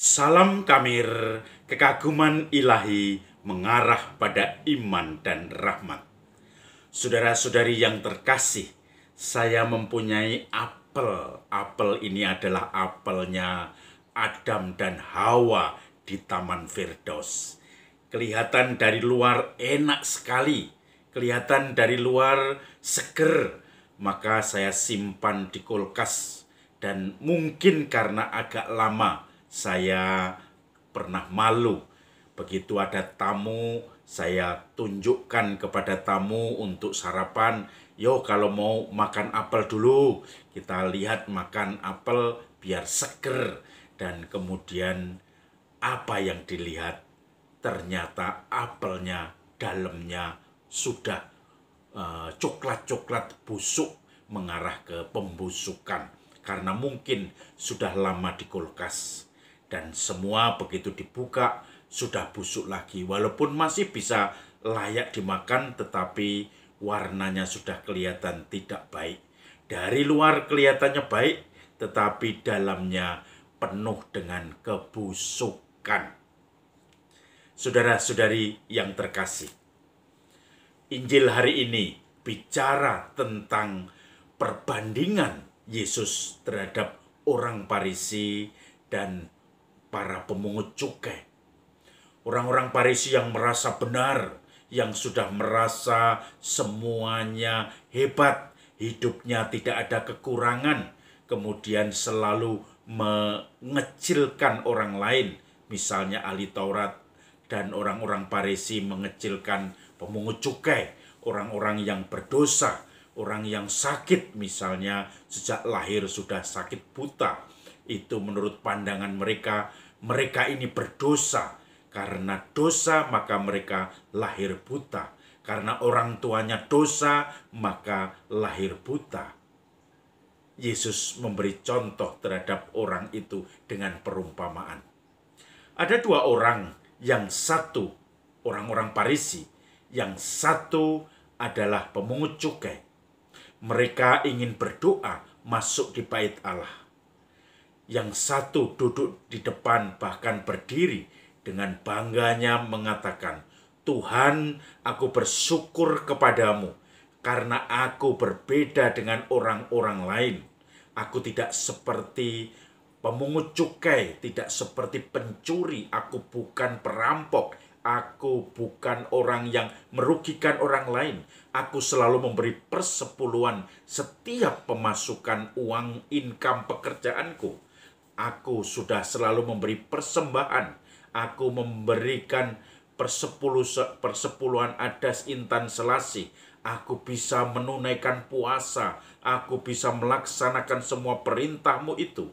Salam Kamir, kekaguman ilahi mengarah pada iman dan rahmat. Saudara-saudari yang terkasih, saya mempunyai apel. Apel ini adalah apelnya Adam dan Hawa di Taman Firdaus. Kelihatan dari luar enak sekali, kelihatan dari luar seger, maka saya simpan di kulkas dan mungkin karena agak lama saya pernah malu. Begitu ada tamu, saya tunjukkan kepada tamu untuk sarapan. Yo, kalau mau makan apel dulu, kita lihat makan apel biar seger. Dan kemudian apa yang dilihat? Ternyata apelnya dalamnya sudah coklat eh, coklat-coklat busuk mengarah ke pembusukan karena mungkin sudah lama di kulkas dan semua begitu dibuka sudah busuk lagi walaupun masih bisa layak dimakan tetapi warnanya sudah kelihatan tidak baik dari luar kelihatannya baik tetapi dalamnya penuh dengan kebusukan Saudara-saudari yang terkasih Injil hari ini bicara tentang perbandingan Yesus terhadap orang Parisi dan para pemungut cukai. Orang-orang Parisi yang merasa benar, yang sudah merasa semuanya hebat, hidupnya tidak ada kekurangan, kemudian selalu mengecilkan orang lain, misalnya ahli Taurat dan orang-orang Parisi mengecilkan pemungut cukai, orang-orang yang berdosa, orang yang sakit misalnya sejak lahir sudah sakit buta itu menurut pandangan mereka, mereka ini berdosa. Karena dosa maka mereka lahir buta. Karena orang tuanya dosa maka lahir buta. Yesus memberi contoh terhadap orang itu dengan perumpamaan. Ada dua orang, yang satu orang-orang Parisi, yang satu adalah pemungut cukai. Mereka ingin berdoa masuk di bait Allah yang satu duduk di depan bahkan berdiri dengan bangganya mengatakan, Tuhan aku bersyukur kepadamu karena aku berbeda dengan orang-orang lain. Aku tidak seperti pemungut cukai, tidak seperti pencuri, aku bukan perampok, aku bukan orang yang merugikan orang lain. Aku selalu memberi persepuluhan setiap pemasukan uang income pekerjaanku. Aku sudah selalu memberi persembahan. Aku memberikan persepuluh, persepuluhan adas intan selasih. Aku bisa menunaikan puasa. Aku bisa melaksanakan semua perintahmu itu.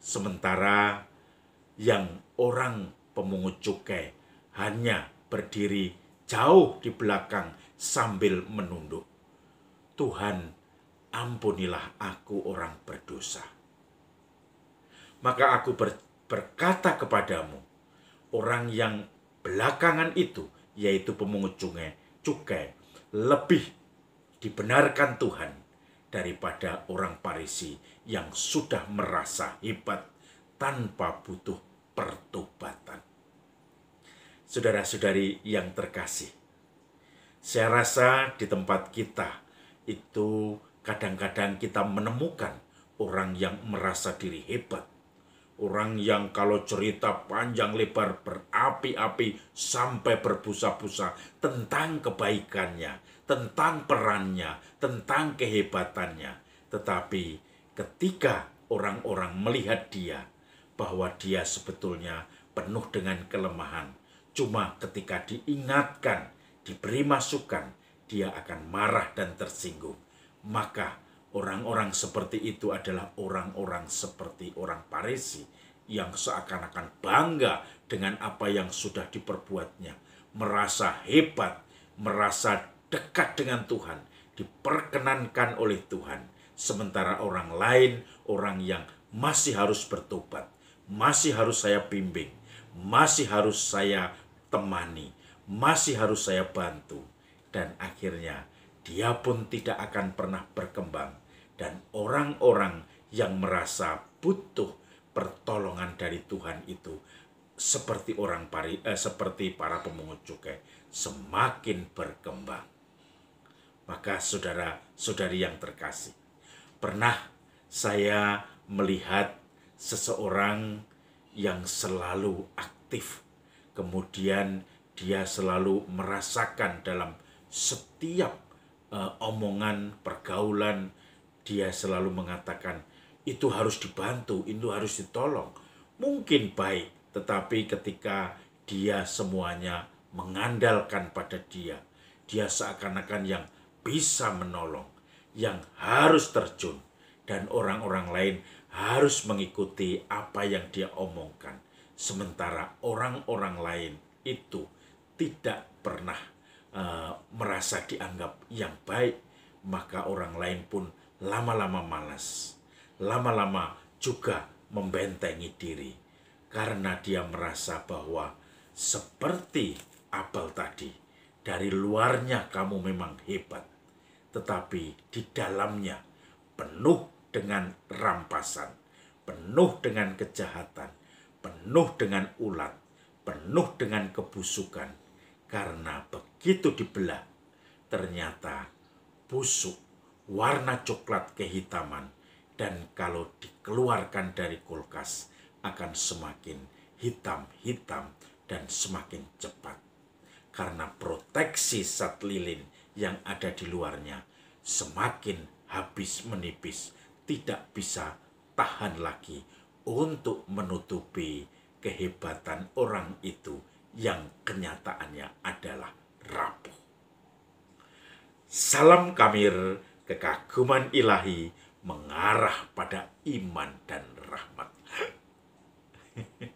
Sementara yang orang pemungut cukai hanya berdiri jauh di belakang sambil menunduk. Tuhan, ampunilah aku orang berdosa. Maka aku ber, berkata kepadamu, orang yang belakangan itu, yaitu pemungut cukai, cukai lebih dibenarkan Tuhan daripada orang Parisi yang sudah merasa hebat tanpa butuh pertobatan. Saudara-saudari yang terkasih, saya rasa di tempat kita itu kadang-kadang kita menemukan orang yang merasa diri hebat Orang yang kalau cerita panjang lebar berapi-api sampai berbusa-busa tentang kebaikannya, tentang perannya, tentang kehebatannya. Tetapi ketika orang-orang melihat dia bahwa dia sebetulnya penuh dengan kelemahan, cuma ketika diingatkan, diberi masukan, dia akan marah dan tersinggung. Maka Orang-orang seperti itu adalah orang-orang seperti orang Parisi yang seakan-akan bangga dengan apa yang sudah diperbuatnya, merasa hebat, merasa dekat dengan Tuhan, diperkenankan oleh Tuhan. Sementara orang lain, orang yang masih harus bertobat, masih harus saya bimbing, masih harus saya temani, masih harus saya bantu, dan akhirnya dia pun tidak akan pernah berkembang dan orang-orang yang merasa butuh pertolongan dari Tuhan itu seperti orang pari, eh, seperti para pemungut cukai semakin berkembang. Maka saudara-saudari yang terkasih, pernah saya melihat seseorang yang selalu aktif, kemudian dia selalu merasakan dalam setiap eh, omongan, pergaulan, dia selalu mengatakan itu harus dibantu, itu harus ditolong. Mungkin baik, tetapi ketika dia semuanya mengandalkan pada dia, dia seakan-akan yang bisa menolong, yang harus terjun, dan orang-orang lain harus mengikuti apa yang dia omongkan. Sementara orang-orang lain itu tidak pernah uh, merasa dianggap yang baik, maka orang lain pun lama-lama malas, lama-lama juga membentengi diri karena dia merasa bahwa seperti Abel tadi, dari luarnya kamu memang hebat, tetapi di dalamnya penuh dengan rampasan, penuh dengan kejahatan, penuh dengan ulat, penuh dengan kebusukan, karena begitu dibelah, ternyata busuk warna coklat kehitaman dan kalau dikeluarkan dari kulkas akan semakin hitam-hitam dan semakin cepat. Karena proteksi sat lilin yang ada di luarnya semakin habis menipis, tidak bisa tahan lagi untuk menutupi kehebatan orang itu yang kenyataannya adalah rapuh. Salam Kamir kekaguman ilahi mengarah pada iman dan rahmat.